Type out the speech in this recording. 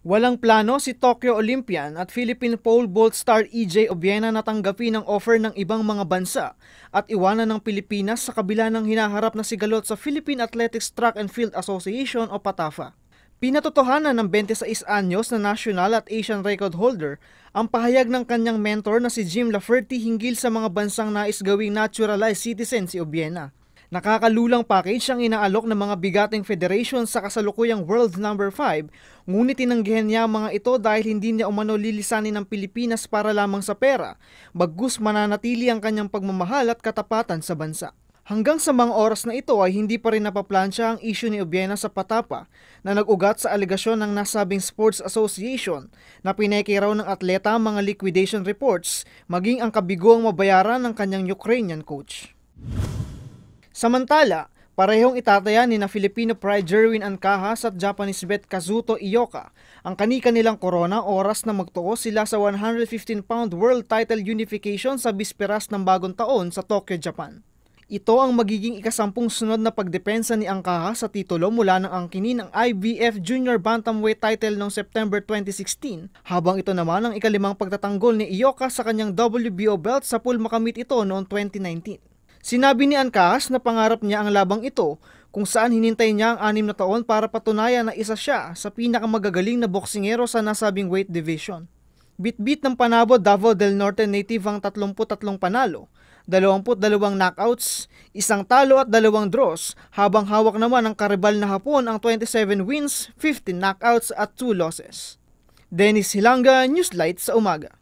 Walang plano si Tokyo Olympian at Philippine pole vault star EJ Obiena na tanggapin ang offer ng ibang mga bansa at iwanan ng Pilipinas sa kabila ng hinaharap na sigalot sa Philippine Athletics Track and Field Association o PATAFA. Pinatotohanan ng 26 anyos na national at Asian record holder ang pahayag ng kanyang mentor na si Jim Laferty hinggil sa mga bansang nais gawing naturalized citizen si Obiena. Nakakalulang package ang inaalok ng mga bigating federation sa kasalukuyang World Number no. 5, ngunit tinanggihan niya ang mga ito dahil hindi niya umano lilisanin ng Pilipinas para lamang sa pera, bagkus mananatili ang kanyang pagmamahal at katapatan sa bansa. Hanggang sa mga oras na ito ay hindi pa rin napaplansya ang isyu ni Obiena sa Patapa na nag-ugat sa alegasyon ng nasabing Sports Association na pineke raw ng atleta ang mga liquidation reports maging ang kabigo ang mabayaran ng kanyang Ukrainian coach. Samantala, parehong itataya ni na Filipino Pride Jerwin Ancahas at Japanese vet Kazuto Iyoka ang kanika nilang corona oras na magtuo sila sa 115-pound world title unification sa bisperas ng bagong taon sa Tokyo, Japan. Ito ang magiging ikasampung sunod na pagdepensa ni Angkaha sa titulo mula nang angkinin ang IBF Junior Bantamweight title noong September 2016, habang ito naman ang ikalimang pagtatanggol ni Iyoka sa kanyang WBO belt sa pool makamit ito noong 2019. Sinabi ni Ancas na pangarap niya ang labang ito kung saan hinintay niya ang anim na taon para patunayan na isa siya sa pinakamagagaling na boksingero sa nasabing weight division. Bitbit ng Panabo Davao del Norte native ang 33 panalo, 22 knockouts, isang talo at dalawang draws, habang hawak naman ng karibal na hapon ang 27 wins, 15 knockouts at 2 losses. Dennis Hilanga, Newslight sa umaga.